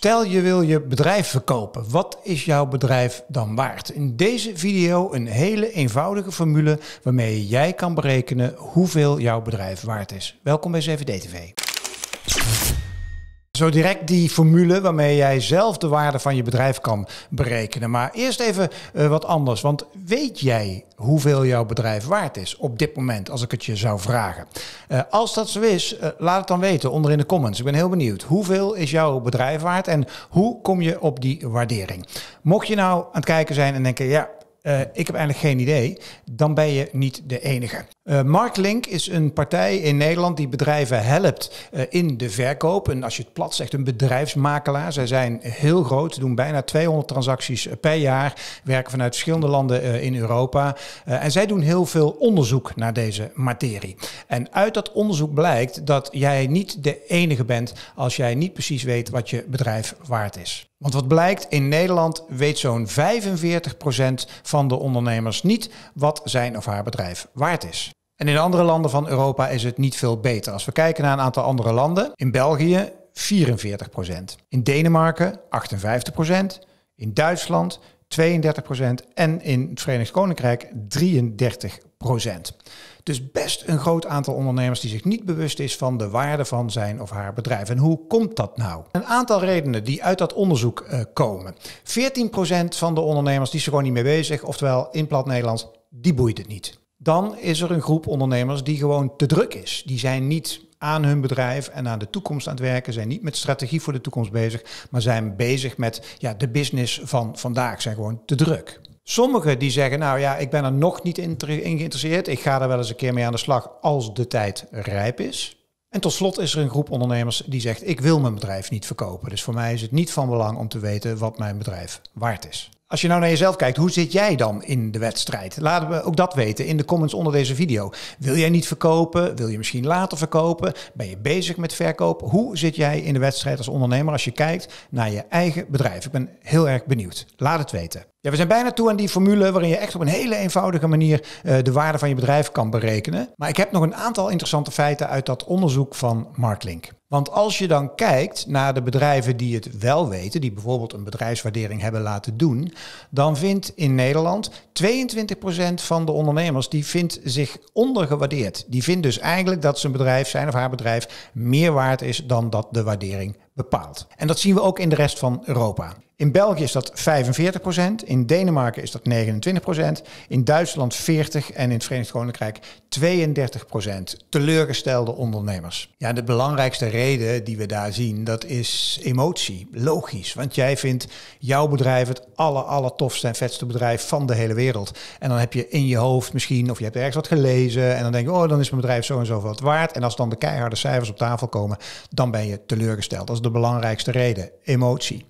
Stel je wil je bedrijf verkopen. Wat is jouw bedrijf dan waard? In deze video een hele eenvoudige formule waarmee jij kan berekenen hoeveel jouw bedrijf waard is. Welkom bij CVD TV zo direct die formule waarmee jij zelf de waarde van je bedrijf kan berekenen. Maar eerst even eh, wat anders. Want weet jij hoeveel jouw bedrijf waard is op dit moment, als ik het je zou vragen? Eh, als dat zo is, eh, laat het dan weten onder in de comments. Ik ben heel benieuwd. Hoeveel is jouw bedrijf waard en hoe kom je op die waardering? Mocht je nou aan het kijken zijn en denken, ja, eh, ik heb eigenlijk geen idee, dan ben je niet de enige. Uh, Marklink is een partij in Nederland die bedrijven helpt eh, in de verkoop. En als je het plat zegt, een bedrijfsmakelaar. Zij zijn heel groot, doen bijna 200 transacties per jaar, werken vanuit verschillende landen in Europa. en zij doen heel veel onderzoek naar deze materie. En uit dat onderzoek blijkt dat jij niet de enige bent als jij niet precies weet wat je bedrijf waard is. Want wat blijkt, in Nederland weet zo'n 45% van de ondernemers niet wat zijn of haar bedrijf waard is. En in andere landen van Europa is het niet veel beter. Als we kijken naar een aantal andere landen, in België 44%, in Denemarken 58%, in Duitsland 32% en in het Verenigd Koninkrijk 33%. Dus best een groot aantal ondernemers die zich niet bewust is van de waarde van zijn of haar bedrijf. En hoe komt dat nou? Een aantal redenen die uit dat onderzoek uh, komen. 14% van de ondernemers die zich gewoon niet mee bezig, oftewel in plat Nederlands, die boeit het niet. Dan is er een groep ondernemers die gewoon te druk is. Die zijn niet aan hun bedrijf en aan de toekomst aan het werken. Zijn niet met strategie voor de toekomst bezig, maar zijn bezig met ja, de business van vandaag. Zijn gewoon te druk. Sommigen die zeggen, nou ja, ik ben er nog niet in geïnteresseerd. Ik ga er wel eens een keer mee aan de slag als de tijd rijp is. En tot slot is er een groep ondernemers die zegt, ik wil mijn bedrijf niet verkopen. Dus voor mij is het niet van belang om te weten wat mijn bedrijf waard is. Als je nou naar jezelf kijkt, hoe zit jij dan in de wedstrijd? Laten we ook dat weten in de comments onder deze video. Wil jij niet verkopen? Wil je misschien later verkopen? Ben je bezig met verkoop? Hoe zit jij in de wedstrijd als ondernemer als je kijkt naar je eigen bedrijf? Ik ben heel erg benieuwd. Laat het weten. Ja, we zijn bijna toe aan die formule waarin je echt op een hele eenvoudige manier eh, de waarde van je bedrijf kan berekenen. Maar ik heb nog een aantal interessante feiten uit dat onderzoek van Marklink. Want als je dan kijkt naar de bedrijven die het wel weten, die bijvoorbeeld een bedrijfswaardering hebben laten doen, dan vindt in Nederland 22% van de ondernemers die vindt zich ondergewaardeerd. Die vindt dus eigenlijk dat zijn bedrijf, zijn of haar bedrijf, meer waard is dan dat de waardering bepaald. En dat zien we ook in de rest van Europa. In België is dat 45%, in Denemarken is dat 29%, in Duitsland 40% en in het Verenigd Koninkrijk 32% teleurgestelde ondernemers. Ja, de belangrijkste reden die we daar zien, dat is emotie. Logisch, want jij vindt jouw bedrijf het aller, aller tofste en vetste bedrijf van de hele wereld. En dan heb je in je hoofd misschien, of je hebt ergens wat gelezen en dan denk je, oh, dan is mijn bedrijf zo en zo wat waard. En als dan de keiharde cijfers op tafel komen, dan ben je teleurgesteld de belangrijkste reden, emotie.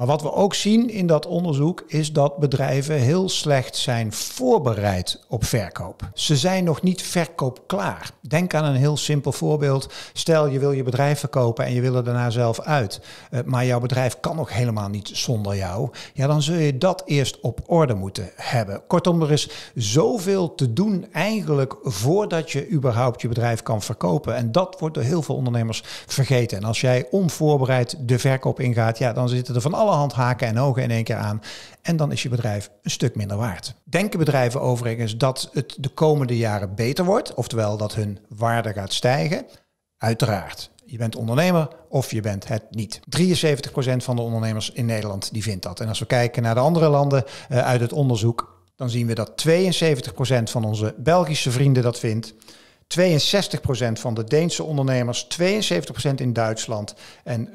Maar wat we ook zien in dat onderzoek is dat bedrijven heel slecht zijn voorbereid op verkoop. Ze zijn nog niet verkoopklaar. Denk aan een heel simpel voorbeeld. Stel je wil je bedrijf verkopen en je wil er daarna zelf uit. Eh, maar jouw bedrijf kan nog helemaal niet zonder jou. Ja, dan zul je dat eerst op orde moeten hebben. Kortom, er is zoveel te doen eigenlijk voordat je überhaupt je bedrijf kan verkopen. En dat wordt door heel veel ondernemers vergeten. En als jij onvoorbereid de verkoop ingaat, ja, dan zitten er van alle allerhand haken en ogen in één keer aan. En dan is je bedrijf een stuk minder waard. Denken bedrijven overigens dat het de komende jaren beter wordt, oftewel dat hun waarde gaat stijgen? Uiteraard. Je bent ondernemer of je bent het niet. 73% van de ondernemers in Nederland die vindt dat. En als we kijken naar de andere landen eh, uit het onderzoek, dan zien we dat 72% van onze Belgische vrienden dat vindt. 62% van de Deense ondernemers, 72% in Duitsland en 75%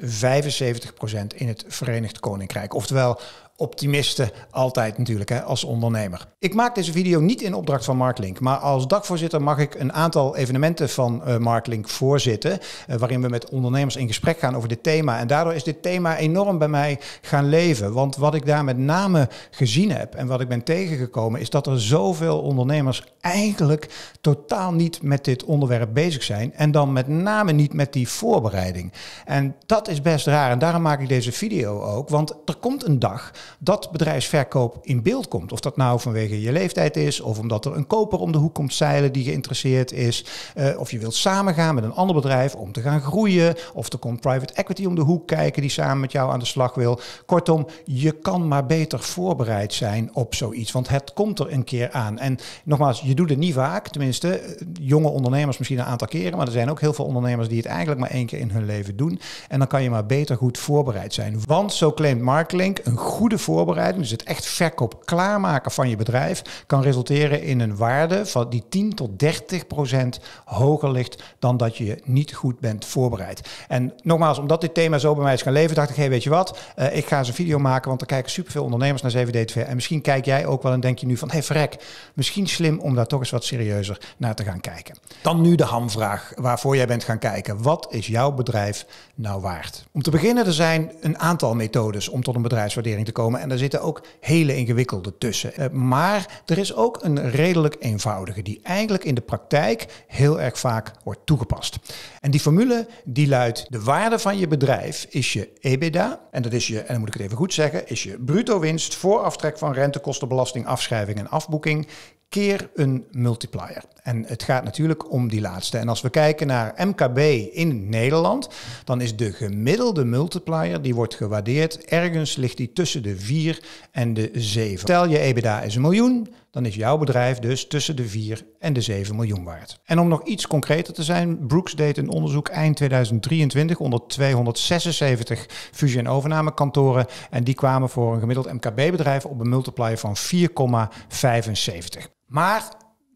in het Verenigd Koninkrijk. Oftewel, optimisten altijd natuurlijk hè, als ondernemer. Ik maak deze video niet in opdracht van Marklink, maar als dagvoorzitter mag ik een aantal evenementen van uh, eh, Marklink voorzitten, eh, waarin we met ondernemers in gesprek gaan over dit thema. En daardoor is dit thema enorm bij mij gaan leven, want wat ik daar met name gezien heb en wat ik ben tegengekomen is dat er zoveel ondernemers eigenlijk totaal niet met dit onderwerp bezig zijn en dan met name niet met die voorbereiding. En dat is best raar en daarom maak ik deze video ook, want er komt een dag dat bedrijfsverkoop in beeld komt. Of dat nou vanwege je leeftijd is, of omdat er een koper om de hoek komt zeilen die geïnteresseerd is. Eh, of je wilt samengaan met een ander bedrijf om te gaan groeien. Of er komt private equity om de hoek kijken die samen met jou aan de slag wil. Kortom, je kan maar beter voorbereid zijn op zoiets, want het komt er een keer aan. En nogmaals, je doet het niet vaak, tenminste, eh, jonge ondernemers misschien een aantal keren, maar er zijn ook heel veel ondernemers die het eigenlijk maar één keer in hun leven doen. En dan kan je maar beter goed voorbereid zijn. Want zo claimt Marklink, een goede voorbereiding, dus het echt verkoop klaarmaken van je bedrijf, kan resulteren in een waarde van die 10 tot 30 procent hoger ligt dan dat je niet goed bent voorbereid. En nogmaals, omdat dit thema zo bij mij is gaan leven, dacht ik, hey, weet je wat, eh, ik ga eens een video maken, want er kijken superveel ondernemers naar 7 d TV. En misschien kijk jij ook wel en denk je nu van, hé hey, vrek, misschien slim om daar toch eens wat serieuzer naar te gaan kijken. Dan nu de hamvraag waarvoor jij bent gaan kijken. Wat is jouw bedrijf nou waard? Om te beginnen, er zijn een aantal methodes om tot een bedrijfswaardering te komen en daar zitten ook hele ingewikkelde tussen. Eh, maar er is ook een redelijk eenvoudige, die eigenlijk in de praktijk heel erg vaak wordt toegepast. En die formule die luidt: de waarde van je bedrijf is je EBITDA. En dat is je, en dan moet ik het even goed zeggen, is je bruto winst voor aftrek van rentekosten, belasting, afschrijving en afboeking keer een multiplier. En het gaat natuurlijk om die laatste. En als we kijken naar MKB in Nederland, dan is de gemiddelde multiplier, die wordt gewaardeerd, ergens ligt die tussen de 4 en de 7. Stel je EBITDA is een miljoen, dan is jouw bedrijf dus tussen de 4 en de 7 miljoen waard. En om nog iets concreter te zijn, Brooks deed een onderzoek eind 2023 onder 276 fusie- en overnamekantoren en die kwamen voor een gemiddeld MKB-bedrijf op een multiplier van 4,75. Maar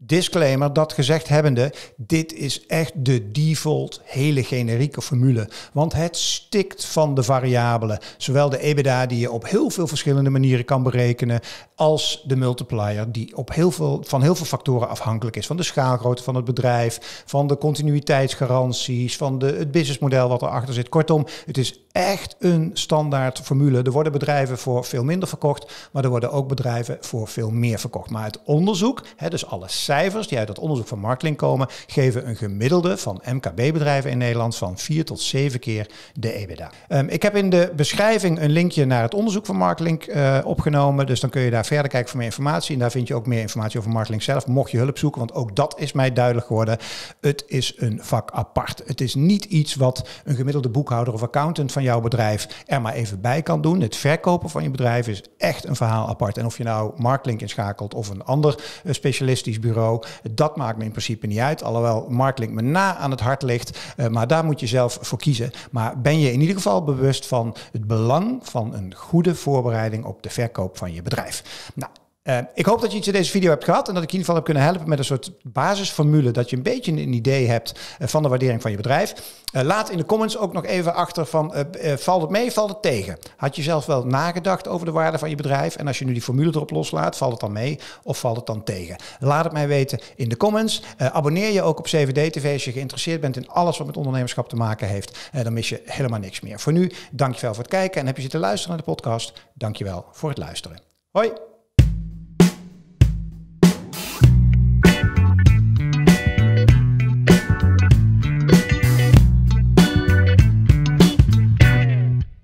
Disclaimer, dat gezegd hebbende, dit is echt de default hele generieke formule. Want het stikt van de variabelen. Zowel de EBITDA die je op heel veel verschillende manieren kan berekenen, als de multiplier die op heel veel, van heel veel factoren afhankelijk is. Van de schaalgrootte van het bedrijf, van de continuïteitsgaranties, van de, het businessmodel wat erachter zit. Kortom, het is echt een standaard formule. Er worden bedrijven voor veel minder verkocht, maar er worden ook bedrijven voor veel meer verkocht. Maar het onderzoek, hè, dus alle cijfers die uit dat onderzoek van Marktlink komen, geven een gemiddelde van MKB-bedrijven in Nederland van 4 tot 7 keer de EBITDA. Ehm, ik heb in de beschrijving een linkje naar het onderzoek van Marktlink eh, opgenomen, dus dan kun je daar verder kijken voor meer informatie. En daar vind je ook meer informatie over Marktlink zelf, mocht je hulp zoeken, want ook dat is mij duidelijk geworden. Het is een vak apart. Het is niet iets wat een gemiddelde boekhouder of accountant van jouw bedrijf er maar even bij kan doen. Het verkopen van je bedrijf is echt een verhaal apart. En of je nou Marklink inschakelt of een ander eh, specialistisch bureau, dat maakt me in principe niet uit. Alhoewel Marklink me na aan het hart ligt, eh, maar daar moet je zelf voor kiezen. Maar ben je in ieder geval bewust van het belang van een goede voorbereiding op de verkoop van je bedrijf? Nou, eh, ik hoop dat je iets in deze video hebt gehad en dat ik in ieder geval heb kunnen helpen met een soort basisformule. Dat je een beetje een idee hebt eh, van de waardering van je bedrijf. Eh, laat in de comments ook nog even achter van valt het mee, of valt het tegen? Had je zelf wel nagedacht over de waarde van je bedrijf? En als je nu die formule erop loslaat, valt het dan mee of valt het dan tegen? Laat het mij weten in de comments. abonneer je ook op CVD TV als je geïnteresseerd bent in alles wat met ondernemerschap te maken heeft. dan mis je helemaal niks meer. Voor nu, dankjewel voor het kijken en heb je zitten luisteren naar de podcast. Dankjewel voor het luisteren. Hoi!